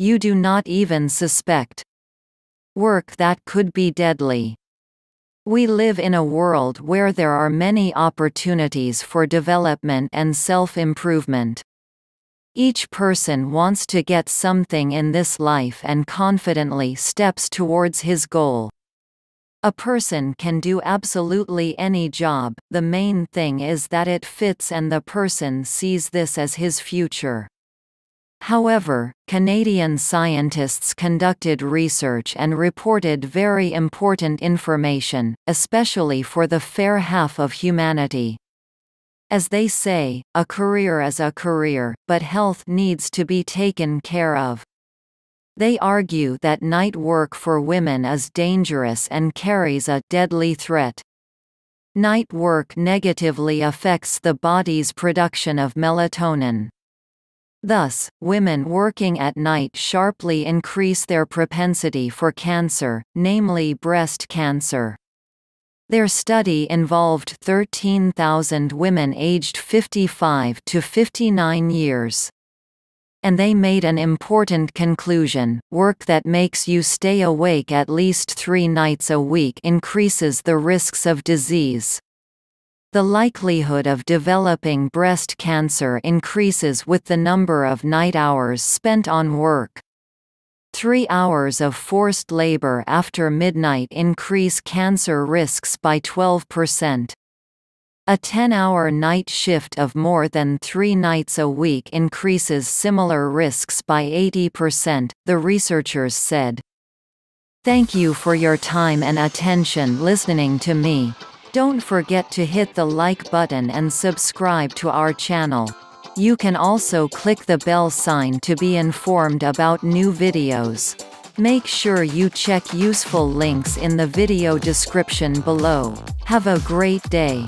You do not even suspect. Work that could be deadly. We live in a world where there are many opportunities for development and self-improvement. Each person wants to get something in this life and confidently steps towards his goal. A person can do absolutely any job, the main thing is that it fits and the person sees this as his future. However, Canadian scientists conducted research and reported very important information, especially for the fair half of humanity. As they say, a career is a career, but health needs to be taken care of. They argue that night work for women is dangerous and carries a deadly threat. Night work negatively affects the body's production of melatonin. Thus, women working at night sharply increase their propensity for cancer, namely breast cancer. Their study involved 13,000 women aged 55 to 59 years. And they made an important conclusion work that makes you stay awake at least three nights a week increases the risks of disease. The likelihood of developing breast cancer increases with the number of night hours spent on work. Three hours of forced labor after midnight increase cancer risks by 12%. A 10-hour night shift of more than three nights a week increases similar risks by 80%, the researchers said. Thank you for your time and attention listening to me. Don't forget to hit the like button and subscribe to our channel. You can also click the bell sign to be informed about new videos. Make sure you check useful links in the video description below. Have a great day.